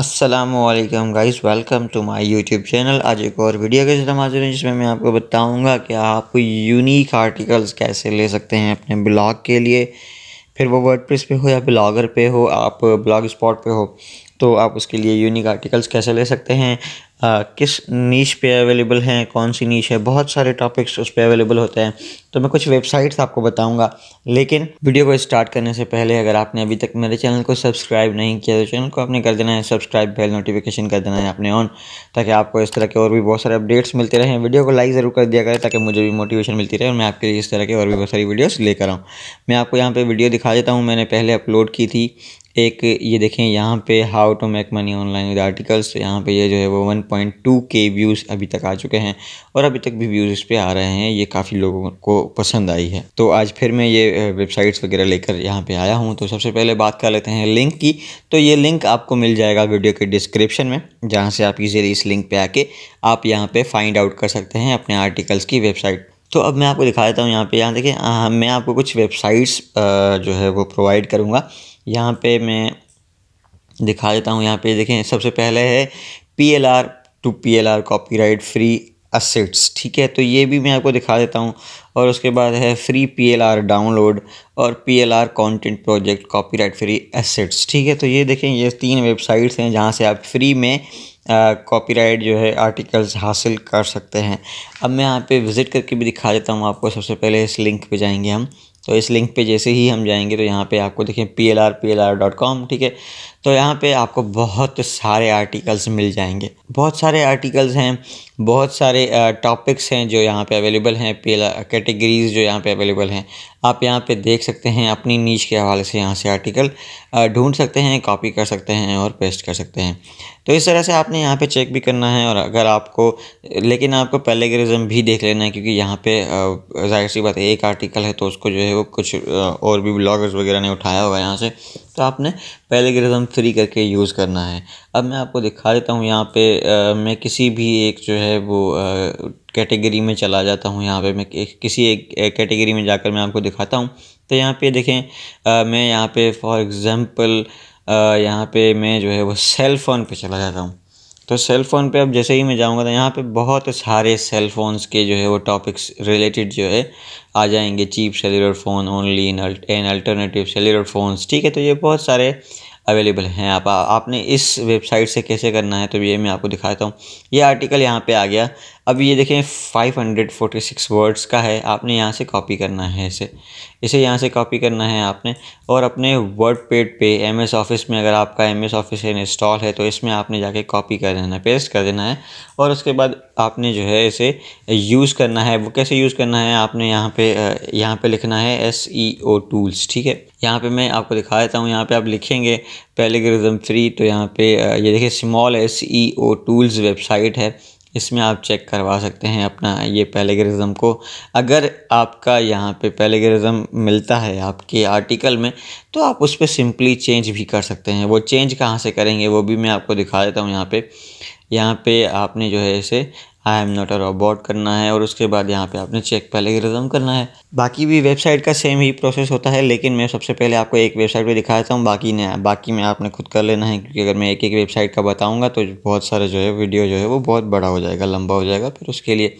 Aslam guys welcome to my YouTube channel आज एक और वीडियो के साथ हाजिर हैं जिसमें मैं आपको बताऊंगा कि आप यूनिक आर्टिकल्स कैसे ले सकते हैं अपने ब्लॉग के लिए फिर वो प्रेस पे हो या ब्लॉगर पे हो आप ब्लॉग स्पॉट पे हो तो आप उसके लिए यूनिक आर्टिकल्स कैसे ले सकते हैं आ, किस नीच पे अवेलेबल हैं कौन सी नीच है बहुत सारे टॉपिक्स उस पर अवेलेबल होते हैं तो मैं कुछ वेबसाइट्स आपको बताऊंगा लेकिन वीडियो को स्टार्ट करने से पहले अगर आपने अभी तक मेरे चैनल को सब्सक्राइब नहीं किया तो चैनल को आपने कर देना है सब्सक्राइब बेल नोटिफिकेशन कर देना है आपने ऑन ताकि आपको इस तरह के और भी बहुत सारे अपडेट्स मिलते रहें वीडियो को लाइक ज़रूर कर दिया करें ताकि मुझे भी मोटिवेशन मिलती रहे और मैं आपके लिए इस तरह के और भी बहुत सारी वीडियोज़ लेकर आऊँ मैं आपको यहाँ पर वीडियो दिखा देता हूँ मैंने पहले अपलोड की थी एक ये देखें यहाँ पे how to make money online with articles तो यहाँ पे ये जो है वो 1.2 के व्यूज़ अभी तक आ चुके हैं और अभी तक भी व्यूज़ इस पर आ रहे हैं ये काफ़ी लोगों को पसंद आई है तो आज फिर मैं ये वेबसाइट्स वगैरह लेकर यहाँ पर आया हूँ तो सबसे पहले बात कर लेते हैं लिंक की तो ये लिंक आपको मिल जाएगा वीडियो के डिस्क्रिप्शन में जहाँ से आप इजीली इस लिंक पर आके आप यहाँ पर फाइंड आउट कर सकते हैं अपने आर्टिकल्स की वेबसाइट तो अब मैं आपको दिखा देता हूँ यहाँ पे यहाँ देखिए मैं आपको कुछ वेबसाइट्स जो है वो प्रोवाइड करूँगा यहाँ पे मैं दिखा देता हूँ यहाँ पे देखें सबसे पहले है P L R two P L R copyright free assets ठीक है तो ये भी मैं आपको दिखा देता हूँ और उसके बाद है free P L R download और P L R content project copyright free assets ठीक है तो ये देखें ये तीन वेबसाइट्स हैं जहाँ से आप फ्री में कॉपीराइट जो है आर्टिकल्स हासिल कर सकते हैं अब मैं यहाँ पे विज़िट करके भी दिखा देता हूँ आपको सबसे पहले इस लिंक पे जाएंगे हम तो इस लिंक पे जैसे ही हम जाएंगे तो यहाँ पे आपको देखें P L R P L R dot com ठीक है तो यहाँ पे आपको बहुत सारे आर्टिकल्स मिल जाएंगे बहुत सारे आर्टिकल्स हैं बहुत सारे टॉपिक्स हैं जो यहाँ पे अवेलेबल हैं कैटेगरीज जो यहाँ पे अवेलेबल हैं आप यहाँ पे देख सकते हैं अपनी नीच के हवाले से यहाँ से आर्टिकल ढूंढ सकते हैं कॉपी कर सकते हैं और पेस्ट कर सकते हैं तो इस तरह से आपने यहाँ पे चेक भी करना है और अगर आपको लेकिन आपको पैलेगरिज्म भी देख लेना है क्योंकि यहाँ पे जाहिर सी बात एक आर्टिकल है तो उसको जो है वो कुछ और भी ब्लॉगर्स वगैरह ने उठाया होगा यहाँ से तो आपने पैलेगरिज्म थ्री करके यूज़ करना है अब मैं आपको दिखा देता हूँ यहाँ पे आ, मैं किसी भी एक जो है वो कैटेगरी में चला जाता हूँ यहाँ पे मैं किसी एक कैटेगरी में जाकर मैं आपको दिखाता हूँ तो यहाँ पे देखें आ, मैं यहाँ पे फॉर एग्ज़ाम्पल यहाँ पे मैं जो है वो सेल फ़ोन पर चला जाता हूँ तो सेल फ़ोन पर अब जैसे ही मैं जाऊँगा तो यहाँ पर बहुत सारे सेल फोन्स के जो है वो टॉपिक्स रिलेटेड जो है आ जाएंगे cheap cellular phone only in an alternative cellular phones ठीक है तो ये बहुत सारे अवेलेबल हैं आप आपने इस वेबसाइट से कैसे करना है तो ये मैं आपको दिखाता हूँ ये आर्टिकल यहाँ पे आ गया अब ये देखें 546 वर्ड्स का है आपने यहाँ से कॉपी करना है इसे इसे यहाँ से कॉपी करना है आपने और अपने वर्ड पेड पे एम एस ऑफिस में अगर आपका एम एस ऑफिस इंस्टॉल है तो इसमें आपने जाके कॉपी कर देना है पेस्ट कर देना है और उसके बाद आपने जो है इसे यूज़ करना है वो कैसे यूज़ करना है आपने यहाँ पे यहाँ पे लिखना है एस ई ओ टूल्स ठीक है यहाँ पे मैं आपको दिखा देता हूँ यहाँ पे आप लिखेंगे पेलीग्रिज्म फ्री तो यहाँ पे ये देखिए small S E O tools website है इसमें आप चेक करवा सकते हैं अपना ये पैलेगरिज़म को अगर आपका यहाँ पे पैलेगरिज़म मिलता है आपके आर्टिकल में तो आप उस पर सिंपली चेंज भी कर सकते हैं वो चेंज कहाँ से करेंगे वो भी मैं आपको दिखा देता हूँ यहाँ पे यहाँ पे आपने जो है इसे I am not a robot करना है और उसके बाद यहाँ पे आपने चेक पहले ही रिजम करना है बाकी भी वेबसाइट का सेम ही प्रोसेस होता है लेकिन मैं सबसे पहले आपको एक वेबसाइट पे दिखा देता हूँ बाकी ने बाकी में आपने खुद कर लेना है क्योंकि अगर मैं एक एक वेबसाइट का बताऊँगा तो बहुत सारा जो है वीडियो जो है वो बहुत बड़ा हो जाएगा लंबा हो जाएगा फिर उसके लिए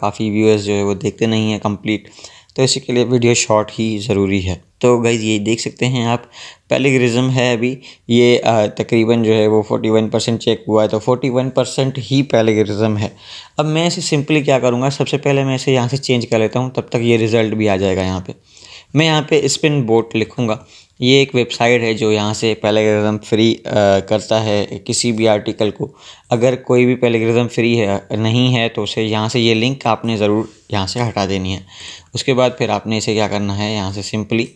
काफ़ी व्यूअर्स जो है वो देखते नहीं है कम्प्लीट तो इसी के लिए वीडियो शॉर्ट ही ज़रूरी है तो गाइज़ ये देख सकते हैं आप पैलेगरिज्म है अभी ये तकरीबन जो है वो 41 परसेंट चेक हुआ है तो 41 परसेंट ही पैलेगरिज्म है अब मैं इसे सिंपली क्या करूँगा सबसे पहले मैं इसे यहाँ से चेंज कर लेता हूँ तब तक ये रिज़ल्ट भी आ जाएगा यहाँ पर मैं यहाँ पर स्पिन बोट लिखूँगा ये एक वेबसाइट है जो यहाँ से पैलेग्रिज्म फ्री करता है किसी भी आर्टिकल को अगर कोई भी पैलेग्रिज्म फ्री है नहीं है तो उसे यहाँ से ये लिंक आपने ज़रूर यहाँ से हटा देनी है उसके बाद फिर आपने इसे क्या करना है यहाँ से सिंपली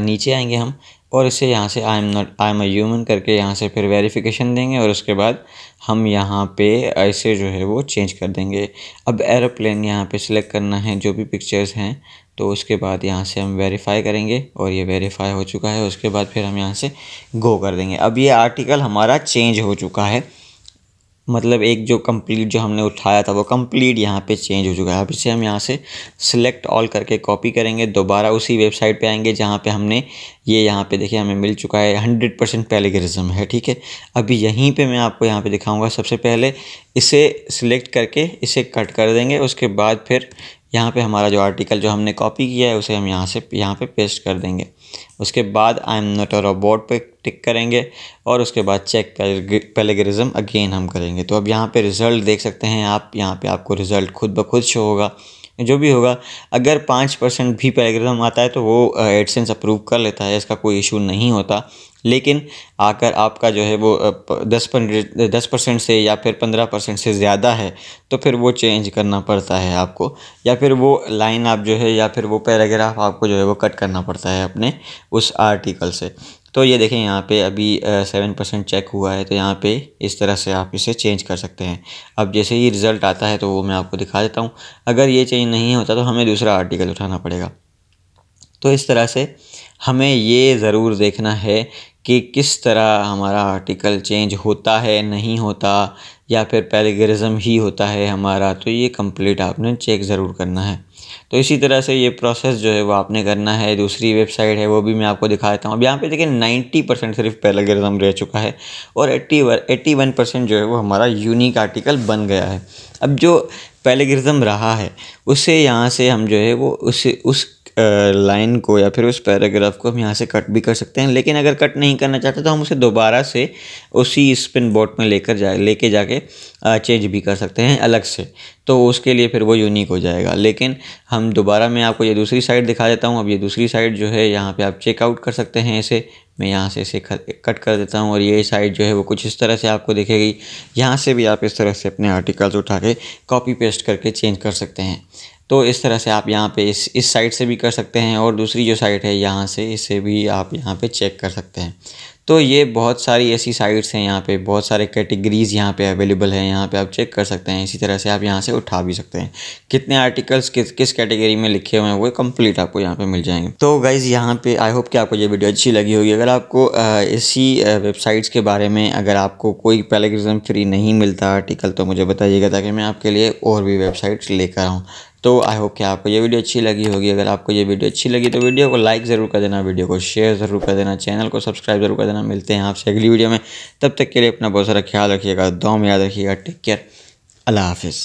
नीचे आएंगे हम और इसे यहाँ से I am not I am a human करके यहाँ से फिर वेरिफिकेशन देंगे और उसके बाद हम यहाँ पे ऐसे जो है वो चेंज कर देंगे अब एरोप्लेन यहाँ पे सिलेक्ट करना है जो भी पिक्चर्स हैं तो उसके बाद यहाँ से हम वेरीफाई करेंगे और ये वेरीफाई हो चुका है उसके बाद फिर हम यहाँ से गो कर देंगे अब ये आर्टिकल हमारा चेंज हो चुका है मतलब एक जो कंप्लीट जो हमने उठाया था वो कंप्लीट यहाँ पे चेंज हो चुका है अब इसे हम यहाँ से सिलेक्ट ऑल करके कॉपी करेंगे दोबारा उसी वेबसाइट पे आएंगे जहाँ पे हमने ये यहाँ पे देखिए हमें मिल चुका है हंड्रेड परसेंट पैलेगरिज्म है ठीक है अभी यहीं पे मैं आपको यहाँ पे दिखाऊंगा सबसे पहले इसे सिलेक्ट करके इसे कट कर देंगे उसके बाद फिर यहाँ पर हमारा जो आर्टिकल जो हमने कॉपी किया है उसे हम यहाँ से यहाँ पे पेस्ट कर देंगे उसके बाद I am not a robot पे टिक करेंगे और उसके बाद चेक पेलेगरिज्म अगेन हम करेंगे तो अब यहाँ पे रिज़ल्ट देख सकते हैं आप यहाँ पे आपको रिज़ल्ट खुद ब खुद शो होगा जो भी होगा अगर पाँच परसेंट भी पैराग्राम आता है तो वो एडसेंस अप्रूव कर लेता है इसका कोई इशू नहीं होता लेकिन आकर आपका जो है वो दस दस परसेंट से या फिर पंद्रह परसेंट से ज़्यादा है तो फिर वो चेंज करना पड़ता है आपको या फिर वो लाइन आप जो है या फिर वो पैराग्राफ आपको जो है वो कट करना पड़ता है अपने उस आर्टिकल से तो ये देखें यहाँ पे अभी सेवन परसेंट चेक हुआ है तो यहाँ पे इस तरह से आप इसे चेंज कर सकते हैं अब जैसे ही रिज़ल्ट आता है तो वो मैं आपको दिखा देता हूँ अगर ये चेंज नहीं होता तो हमें दूसरा आर्टिकल उठाना पड़ेगा तो इस तरह से हमें ये ज़रूर देखना है कि किस तरह हमारा आर्टिकल चेंज होता है नहीं होता या फिर पैराग्रिज़म ही होता है हमारा तो ये कंप्लीट आपने चेक ज़रूर करना है तो इसी तरह से ये प्रोसेस जो है वो आपने करना है दूसरी वेबसाइट है वो भी मैं आपको दिखा देता हूँ अब यहाँ पे देखिए 90 परसेंट सिर्फ गिरदम रह चुका है और 80 एट्टी वन परसेंट जो है वो हमारा यूनिक आर्टिकल बन गया है अब जो गिरदम रहा है उससे यहाँ से हम जो है वो उस उस लाइन को या फिर उस पैराग्राफ को हम यहाँ से कट भी कर सकते हैं लेकिन अगर कट नहीं करना चाहते तो हम उसे दोबारा से उसी स्पिन बोर्ड में लेकर जाए लेके जाके चेंज भी कर सकते हैं अलग से तो उसके लिए फिर वो यूनिक हो जाएगा लेकिन हम दोबारा मैं आपको ये दूसरी साइड दिखा देता हूँ अब ये दूसरी साइड जो है यहाँ पर आप चेकआउट कर सकते हैं इसे मैं यहाँ से इसे कट कर देता हूँ और ये साइड जो है वो कुछ इस तरह से आपको दिखेगी यहाँ से भी आप इस तरह से अपने आर्टिकल्स उठा के कॉपी पेस्ट करके चेंज कर सकते हैं तो इस तरह से आप यहाँ पे इस इस साइड से भी कर सकते हैं और दूसरी जो साइट है यहाँ से इसे भी आप यहाँ पे चेक कर सकते हैं तो ये बहुत सारी ऐसी साइट्स हैं यहाँ पे बहुत सारे कैटेगरीज़ यहाँ पे अवेलेबल हैं यहाँ पे आप चेक कर सकते हैं इसी तरह से आप यहाँ से उठा भी सकते हैं कितने आर्टिकल्स किस किस कैटेगरी में लिखे हुए हैं वो कंप्लीट आपको यहाँ पे मिल जाएंगे तो गाइज़ यहाँ पे आई होप कि आपको ये वीडियो अच्छी लगी होगी अगर आपको इसी वेबसाइट्स के बारे में अगर आपको कोई पहले फ्री नहीं मिलता आर्टिकल तो मुझे बताइएगा ताकि मैं आपके लिए और भी वेबसाइट्स लेकर आऊँ तो आई होप कि आपको ये वीडियो अच्छी लगी होगी अगर आपको ये वीडियो अच्छी लगी तो वीडियो को लाइक ज़रूर कर देना वीडियो को शेयर ज़रूर कर देना चैनल को सब्सक्राइब ज़रूर कर देना मिलते हैं आपसे अगली वीडियो में तब तक के लिए अपना बहुत सारा ख्याल रखिएगा दो याद रखिएगा टेक केयर अल्लाह हाफिज़